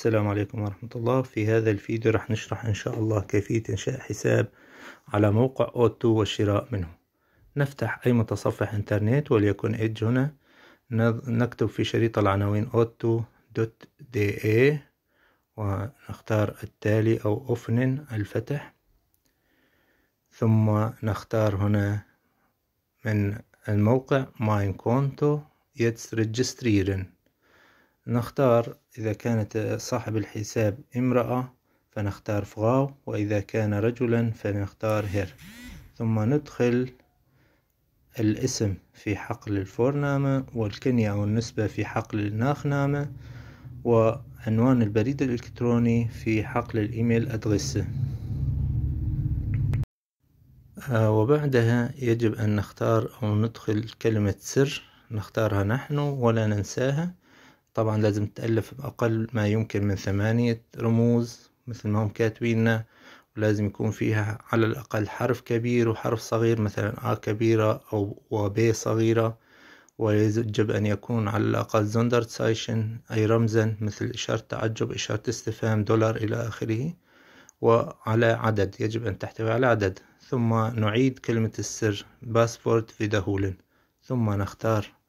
السلام عليكم ورحمة الله في هذا الفيديو راح نشرح إن شاء الله كيفية إنشاء حساب على موقع أوتو والشراء منه نفتح أي متصفح إنترنت وليكن إيج هنا نكتب في شريط العناوين أوتو دوت دي اي ونختار التالي أو أوفنن الفتح ثم نختار هنا من الموقع ماين كونتو يتس ريجستريرن نختار إذا كانت صاحب الحساب امرأة فنختار فغاو وإذا كان رجلا فنختار هير ثم ندخل الاسم في حقل الفورنامة والكنية أو النسبة في حقل الناخنامة وعنوان البريد الإلكتروني في حقل الإيميل أدغسة آه، وبعدها يجب أن نختار أو ندخل كلمة سر نختارها نحن ولا ننساها طبعا لازم تألف بأقل ما يمكن من ثمانية رموز مثل ما هم كاتبيننا ولازم يكون فيها على الأقل حرف كبير وحرف صغير مثلا آ كبيرة أو وب صغيرة ويجب أن يكون على الأقل سايشن أي رمزا مثل إشارة تعجب إشارة استفهام دولار إلى آخره وعلى عدد يجب أن تحتوي على عدد ثم نعيد كلمة السر باسبورت في دهول ثم نختار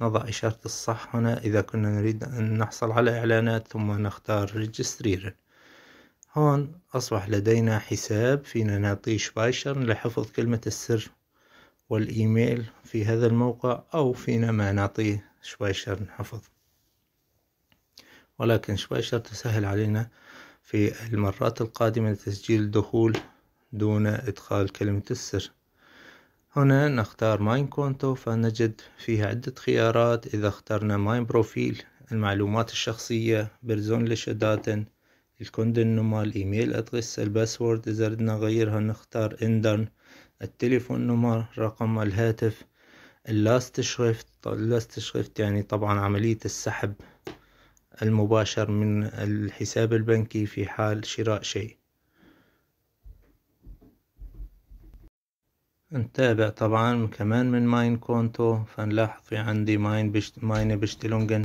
نضع إشارة الصح هنا إذا كنا نريد أن نحصل على إعلانات ثم نختار ريجسترير هون أصبح لدينا حساب فينا نعطيه شبايشر لحفظ كلمة السر والإيميل في هذا الموقع أو فينا ما نعطيه شبايشر نحفظ ولكن شبايشر تسهل علينا في المرات القادمة لتسجيل الدخول دون إدخال كلمة السر هنا نختار ماين كونتو فنجد فيها عدة خيارات إذا اخترنا ماين بروفيل المعلومات الشخصية بيرسونليشة لشداتن الكوندن نمال إيميل أدرس الباسورد إذا ردنا نغيرها نختار إندرن التليفون نمر رقم الهاتف اللاست شريفت طيب، اللاست شريفت يعني طبعا عملية السحب المباشر من الحساب البنكي في حال شراء شيء نتابع طبعا كمان من ماين كونتو فنلاحظ في عندي ماين بشت ماين بشتلونجن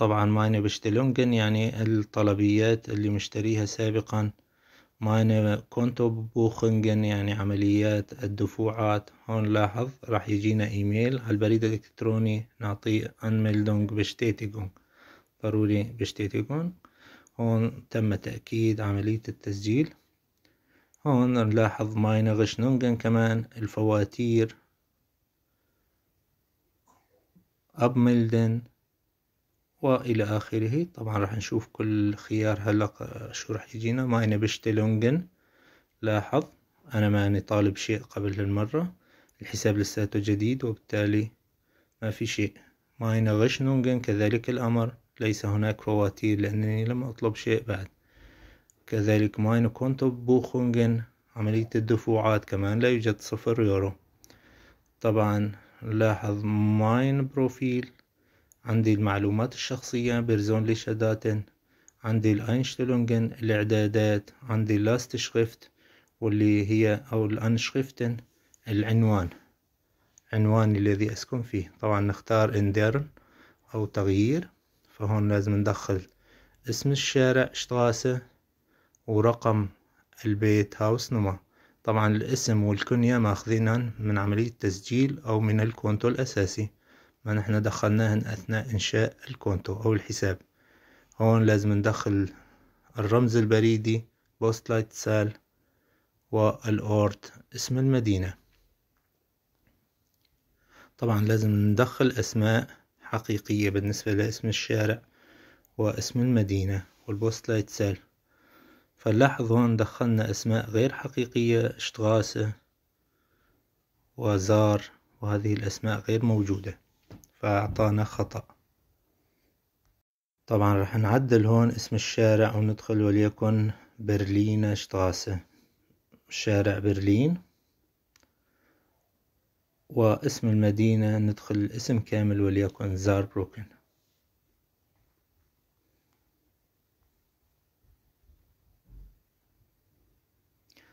طبعا ماين بشتلونجن يعني الطلبيات اللي مشتريها سابقا ماين كونتو بوخنجن يعني عمليات الدفوعات هون لاحظ راح يجينا ايميل على البريد الالكتروني نعطيه انميلدونج بشتيتيجون ضروري بشتيتيجون هون تم تأكيد عملية التسجيل هون نلاحظ ماينا غشنونجن كمان الفواتير أب ميلدن وإلى آخره طبعا راح نشوف كل خيار هلا شو راح يجينا ماينا بشتلونجن لاحظ أنا ماني طالب شيء قبل هالمرة الحساب لساته جديد وبالتالي ما في شيء ماينا غشنونجن كذلك الأمر ليس هناك فواتير لأنني لم أطلب شيء بعد كذلك ماين كونتو بوخونجن عملية الدفوعات كمان لا يوجد صفر يورو طبعا نلاحظ ماين بروفيل عندي المعلومات الشخصية بيرزون لشداتن عندي الأينشتلونجن الإعدادات عندي لاست شريفت واللي هي أو الأنشريفتن العنوان عنوان الذي أسكن فيه طبعا نختار اندرن أو تغيير فهون لازم ندخل اسم الشارع شتراسة ورقم البيت هاوس نمبر طبعا الاسم والكنية ماخذينهن من عملية تسجيل أو من الكونتو الأساسي ما نحن دخلناهن أثناء إنشاء الكونتو أو الحساب هون لازم ندخل الرمز البريدي بوست لايت سال والأورت اسم المدينة طبعا لازم ندخل أسماء حقيقية بالنسبة لاسم الشارع واسم المدينة والبوست لايت سال فنلاحظ هون دخلنا أسماء غير حقيقية شتغاسة وزار وهذه الأسماء غير موجودة فأعطانا خطأ طبعا راح نعدل هون اسم الشارع وندخل وليكن برلين شتغاسة شارع برلين واسم المدينة ندخل الاسم كامل وليكن زار بروكن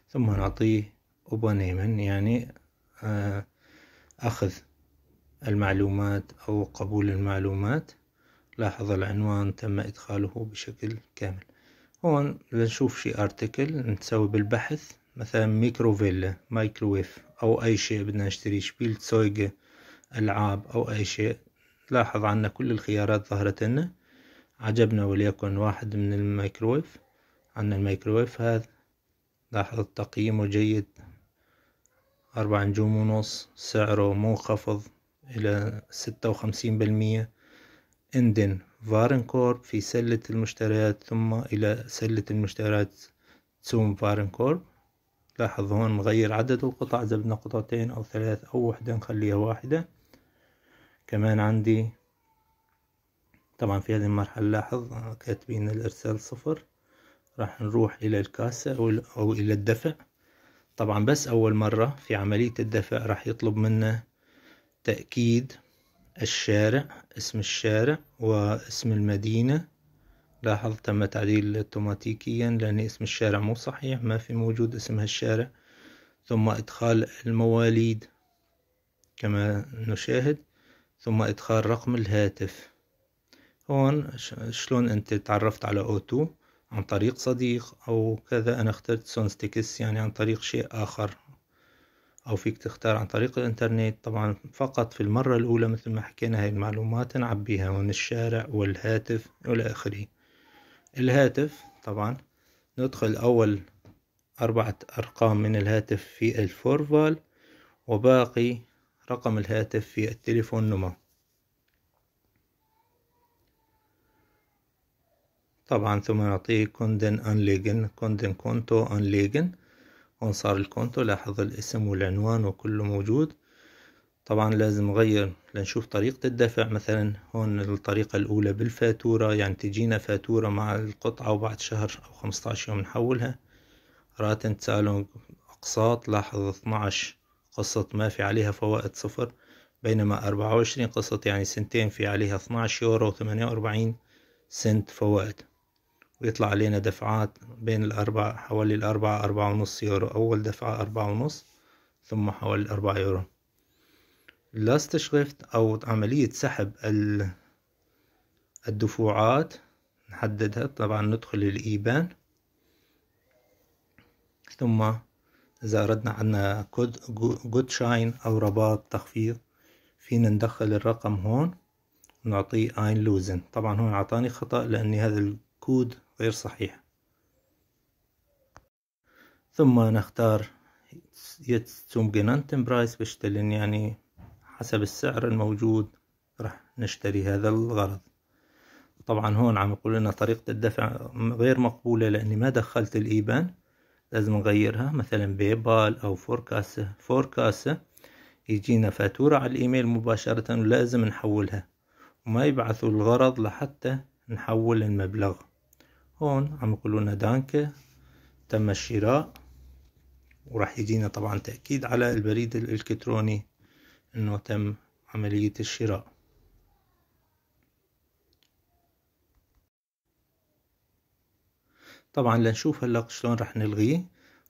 ثم نعطيه أوبونيمن يعني آه، أخذ المعلومات أو قبول المعلومات لاحظ العنوان تم إدخاله بشكل كامل هون بنشوف شي ارتكل نسوي بالبحث مثلا ميكروفيلا مايكروويف أو أي شيء بدنا نشتري شبيل تسويق ألعاب أو أي شيء لاحظ عنا كل الخيارات ظهرت لنا عجبنا وليكن واحد من الميكروويف عنا الميكروويف هذا لاحظ تقييمه جيد أربع نجوم ونص سعره منخفض إلى ستة وخمسين بالمية اندن فارنكورب في سلة المشتريات ثم إلى سلة المشتريات تسوم فارنكورب لاحظ هون نغير عدد القطع إذا بدنا قطعتين أو ثلاث أو وحدة نخليها واحدة كمان عندي طبعا في هذه المرحلة لاحظ كاتبين الإرسال صفر راح نروح الى الكاسة او الى الدفع طبعا بس اول مرة في عملية الدفع راح يطلب منا تأكيد الشارع اسم الشارع واسم المدينة لاحظ تم تعديل اوتوماتيكيا لان اسم الشارع مو صحيح ما في موجود اسم هالشارع ثم ادخال المواليد كما نشاهد ثم ادخال رقم الهاتف هون شلون انت تعرفت علي أوتو O2 عن طريق صديق أو كذا أنا اخترت ستيكس يعني عن طريق شيء آخر أو فيك تختار عن طريق الإنترنت طبعا فقط في المرة الأولى مثل ما حكينا هاي المعلومات نعبيها من الشارع والهاتف وإلى آخره الهاتف طبعا ندخل أول أربعة أرقام من الهاتف في الفورفال وباقي رقم الهاتف في التليفون نمر طبعا ثم نعطيه كوندن انليجن كوندن كونتو انليجن صار الكونتو لاحظ الاسم والعنوان وكله موجود طبعا لازم نغير لنشوف طريقة الدفع مثلا هون الطريقة الأولى بالفاتورة يعني تجينا فاتورة مع القطعة وبعد شهر أو خمسة عشر يوم نحولها راتن تسالونج أقساط لاحظ اثناعش قسط ما في عليها فوائد صفر بينما أربعة وعشرين قسط يعني سنتين في عليها اثناعش يورو وثمانية وأربعين سنت فوائد ويطلع علينا دفعات بين الأربع حوالي الأربعة أربعة ونص يورو أول دفعة أربعة ونص ثم حوالي أربعة يورو لاست شغفت أو عملية سحب الدفوعات نحددها طبعا ندخل الإيبان ثم إذا أردنا عنا كود جود شاين أو رباط تخفيض فينا ندخل الرقم هون نعطيه اين لوزن طبعا هون عطاني خطأ لأني هذا كود غير صحيح ثم نختار jetzt برايس genannten يعني حسب السعر الموجود راح نشتري هذا الغرض طبعا هون عم يقول لنا طريقة الدفع غير مقبولة لأني ما دخلت الإيبان لازم نغيرها مثلا بيبال أو فوركاسة فوركاسة يجينا فاتورة على الإيميل مباشرة ولازم نحولها وما يبعثوا الغرض لحتى نحول المبلغ هون عم يقولولنا دانك تم الشراء وراح يجينا طبعا تأكيد على البريد الإلكتروني انه تم عملية الشراء طبعا لنشوف هلا شلون راح نلغيه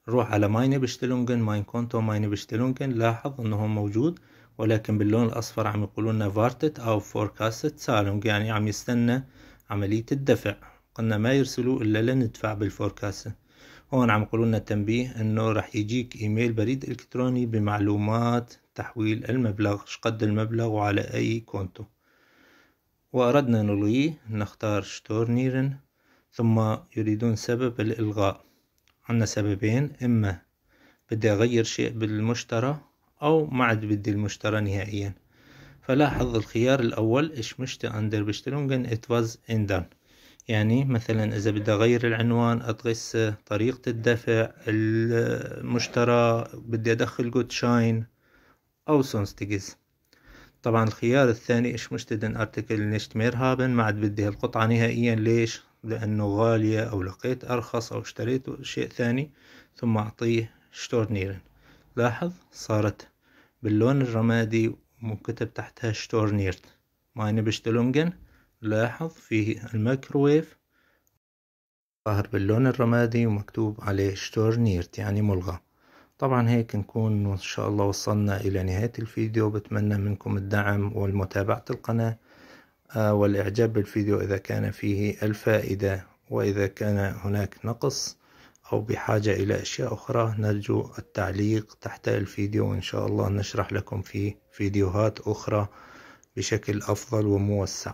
نروح على ماينة بشتلونجن ماين كونتو ماينة بشتلونجن لاحظ انه هو موجود ولكن باللون الاصفر عم يقولون فارتت او فوركاست سالونج يعني عم يستنى عملية الدفع قلنا ما يرسلوا إلا لندفع بالفوركاسة هون عم يقولوا لنا التنبيه انه رح يجيك ايميل بريد الكتروني بمعلومات تحويل المبلغ شقد المبلغ وعلى اي كونتو واردنا نلغيه نختار شتورنيرن ثم يريدون سبب الالغاء عندنا سببين اما بدي اغير شيء بالمشترى او ما عاد بدي المشترى نهائيا فلاحظ الخيار الاول اش مشت اندر بشتلونجن ات واز in يعني مثلا إذا بدي أغير العنوان اتغس طريقة الدفع المشترى بدي أدخل جود شاين أو سونستيجز طبعا الخيار الثاني إش مشتدن أرتكل نشت ميرهابن ما عاد بدي هالقطعة نهائيا ليش لأنه غالية أو لقيت أرخص أو اشتريت شيء ثاني ثم أعطيه شتورنيرن لاحظ صارت باللون الرمادي ومكتب تحتها شتورنيرت ماينه بشتلونجن لاحظ فيه الميكروويف ظاهر باللون الرمادي ومكتوب عليه شتورنيرت يعني ملغى طبعا هيك نكون إن شاء الله وصلنا إلى نهاية الفيديو بتمنى منكم الدعم والمتابعة القناة آه، والإعجاب بالفيديو إذا كان فيه الفائدة وإذا كان هناك نقص أو بحاجة إلى أشياء أخرى نرجو التعليق تحت الفيديو وإن شاء الله نشرح لكم في فيديوهات أخرى بشكل أفضل وموسع